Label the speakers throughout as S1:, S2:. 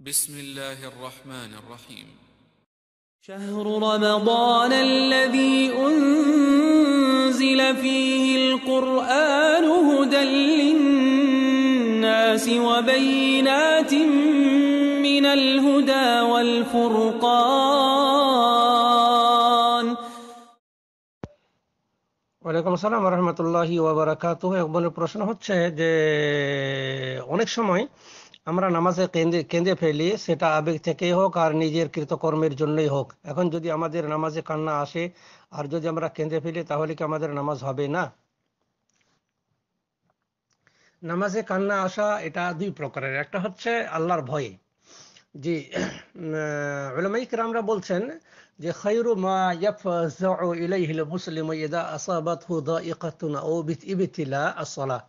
S1: بسم الله الرحمن الرحيم شهر رمضان الذي أنزل فيه القرآن هدى للناس وبينات من الهدى والفرقان وعليكم السلام ورحمة الله وبركاته বোনের প্রশ্ন হচ্ছে যে অনেক আমরা নামাজে কেন্দ্রে কেঁদে ফেলি সেটা আবেগ থেকেই হোক আর নিজের কৃতকর্মের জন্যই হোক এখন যদি আমাদের নামাজে কান্না আসে আর যদি আমরা কেঁদে ফেলি তাহলে কি আমাদের নামাজ হবে না নামাজে কান্না আসা এটা দুই প্রকারের একটা হচ্ছে আল্লাহর ভয়ে জি রামরা বলছেন যে খৈরু মা ইয়াফজাউ ইলাইহিল মুসলিমু ইদা আসাবাতহু দাইকাতুন আও বিতিবিতিলা আসসালাহ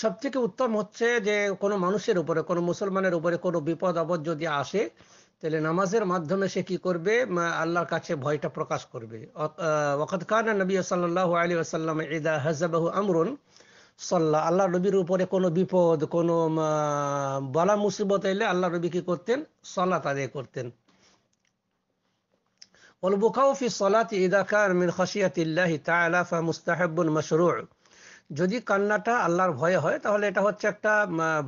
S1: সবথেকে উত্তম হচ্ছে যে কোনো মানুষের উপরে কোনো মুসলমানের উপরে কোনো বিপদ আপদ যদি আসে তাহলে নামাজের মাধ্যমে সে কি করবে আল্লাহর কাছে ভয়টা প্রকাশ করবে ওকাদ খান নবী সাল্লাহ আলী আসাল্লাম ইদা হাজাবাহু আমরুন সাল্লাহ আল্লাহ নবীর উপরে কোনো বিপদ কোনো বলা মুসিবত এলে আল্লাহ নবী কি করতেন সলাত তাদের করতেন والبكاء في الصلاة إذا كان من خشية الله تعالى فمستحب যদি কান্নাটা আল্লাহর ভয়ে হয় তাহলে এটা হচ্ছে একটা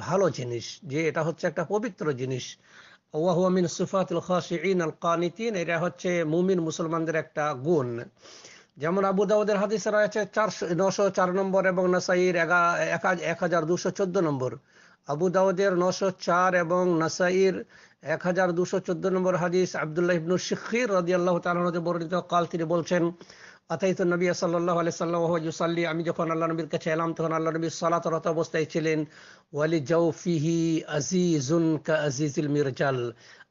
S1: ভালো জিনিস যে এটা হচ্ছে একটা পবিত্র জিনিস ওয়াহুয়ামিন সুফাতুল খাসিন আল কানিতিন এটা হচ্ছে মুমিন মুসলমানদের একটা গুণ যেমন আবু দাউদের রয়েছে চারশো নশো চার নম্বর এবং এক হাজার দুশো চোদ্দ নম্বর আবু দাউদের নশো চার এবং নাসাইর এক হাজার দুশো চোদ্দ নম্বর হাদিস আবদুল্লাহ ইবনু শিখির রদি আল্লাহ বর্ণিত কাল তিনি বলছেন আতাইত নবী সাল্লাহ আলি সাল্লাহসাল্লি আমি যখন আল্লাহ নবীর কাছে এলাম তখন আল্লাহ নবী সালাতরত অবস্থায় ছিলেন ওয়ালি ফিহি আজিজুন কা আজিজুল মিরজাল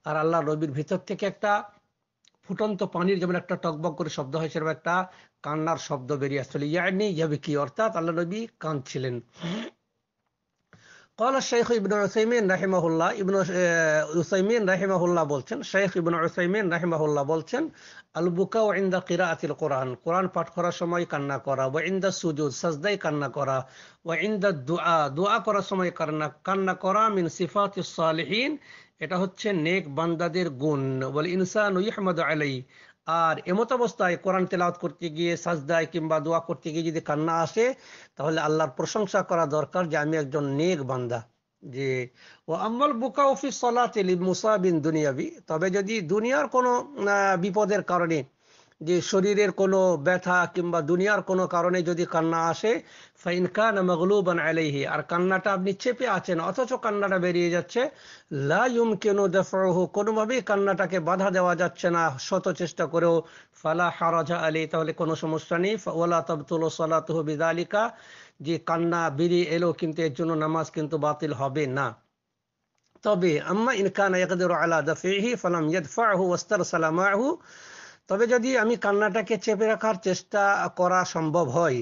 S1: আর আল্লাহ নবীর ভিতর থেকে একটা ফুটন্ত পানির যেমন একটা টকবক করে শব্দ হয় সেরকম একটা কান্নার শব্দ বেরিয়ে আসছিল ইয়ানি ইয়াবিকি অর্থাৎ আল্লাহ নবী কাঁদছিলেন কল শেখ ইবন উসাইমিন রাহিমাহুল্লাহ ইবন উসাইমিন রাহিমাহুল্লাহ বলছেন শেখ ইবন উসাইমিন রাহিমাহুল্লাহ বলছেন আল বুকা ও ইন্দা কিরা আতিল কোরআন কোরআন পাঠ করার সময় কান্না করা ও ইন্দা সুজুদ সাজদাই কান্না করা ও ইন্দা দুআ দোয়া করার সময় কান্না কান্না করা মিন সিফাত সালেহীন এটা হচ্ছে নেক বান্দাদের গুণ বলে ইনসান ইহমদ আলাই আর এমত অবস্থায় কোরআন তেলাওয়াত করতে গিয়ে সাজদায় কিংবা দোয়া করতে গিয়ে যদি কান্না আসে তাহলে আল্লাহর প্রশংসা করা দরকার যে আমি একজন নেক বান্দা যে ও আমল বুকা অফিস সলাতে মুসাবিন দুনিয়াবি তবে যদি দুনিয়ার কোনো বিপদের কারণে যে শরীরের কোনো ব্যথা কিংবা দুনিয়ার কোনো কারণে যদি কান্না আসে ফাইনকান মগলুবান আলাইহি আর কান্নাটা আপনি চেপে আছেন অথচ কান্নাটা বেরিয়ে যাচ্ছে লা ইউমকিনু দাফউহু কোনোভাবেই কান্নাটাকে বাধা দেওয়া যাচ্ছে না শত চেষ্টা করেও ফালা হারাজা আলী তাহলে কোনো সমস্যা নেই ওয়ালা তাবতুলু সালাতুহু বিযালিকা যে কান্না বেরিয়ে এলো কিন্তু এর জন্য নামাজ কিন্তু বাতিল হবে না তবে আম্মা ইনকান ইয়াকদিরু আলা দাফিহি ফালাম ইয়াদফাহু ওয়াস্তারসালা মাহু তবে যদি আমি কান্নাটাকে চেপে রাখার চেষ্টা করা সম্ভব হয়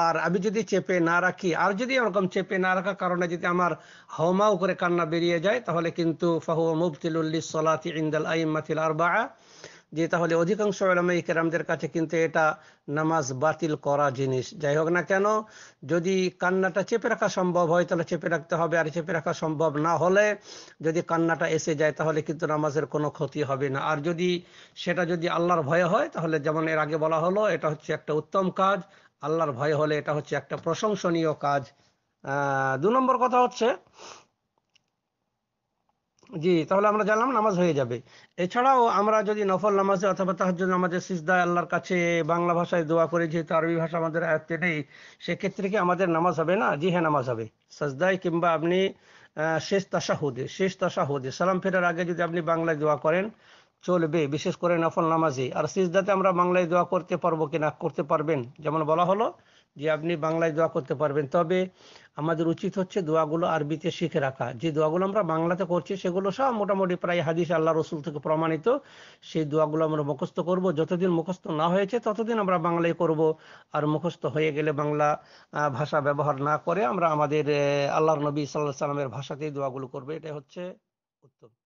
S1: আর আমি যদি চেপে না রাখি আর যদি ওরকম চেপে না রাখার কারণে যদি আমার হাওমাও করে কান্না বেরিয়ে যায় তাহলে কিন্তু ফাহুয়া মুবতিলুল্লি সলাতি ইন্দাল আইম্মাতিল আরবা যে তাহলে অধিকাংশ আলমে ইকেরামদের কাছে কিন্তু এটা নামাজ বাতিল করা জিনিস যাই হোক না কেন যদি কান্নাটা চেপে রাখা সম্ভব হয় তাহলে চেপে রাখতে হবে আর চেপে রাখা সম্ভব না হলে যদি কান্নাটা এসে যায় তাহলে কিন্তু নামাজের কোনো ক্ষতি হবে না আর যদি সেটা যদি আল্লাহর ভয়ে হয় তাহলে যেমন এর আগে বলা হলো এটা হচ্ছে একটা উত্তম কাজ আল্লাহর ভয় হলে এটা হচ্ছে একটা প্রশংসনীয় কাজ আহ দু নম্বর কথা হচ্ছে জি তাহলে আমরা জানলাম নামাজ হয়ে যাবে এছাড়াও আমরা যদি নফল নামাজে অথবা তাহার জন্য আমাদের সিজদা আল্লাহর কাছে বাংলা ভাষায় দোয়া করে যেহেতু আরবি ভাষা আমাদের আয়ত্তে নেই সেক্ষেত্রে কি আমাদের নামাজ হবে না জি হ্যাঁ নামাজ হবে সাজদায় কিংবা আপনি শেষ তাসা হুদে শেষ তাসা হুদে সালাম ফেরার আগে যদি আপনি বাংলায় দোয়া করেন চলবে বিশেষ করে নফল নামাজে আর সিজদাতে আমরা বাংলায় দোয়া করতে পারবো কিনা করতে পারবেন যেমন বলা হলো যে আপনি বাংলায় দোয়া করতে পারবেন তবে আমাদের উচিত হচ্ছে দোয়াগুলো আরবিতে শিখে রাখা যে দোয়াগুলো আমরা বাংলাতে করছি সেগুলো সব মোটামুটি প্রায় হাদিস আল্লাহ রসুল থেকে প্রমাণিত সেই দোয়াগুলো আমরা মুখস্থ করব যতদিন মুখস্থ না হয়েছে ততদিন আমরা বাংলায় করব আর মুখস্থ হয়ে গেলে বাংলা ভাষা ব্যবহার না করে আমরা আমাদের আল্লাহর নবী সাল্লাহ সাল্লামের ভাষাতেই দোয়াগুলো করবো এটা হচ্ছে উত্তম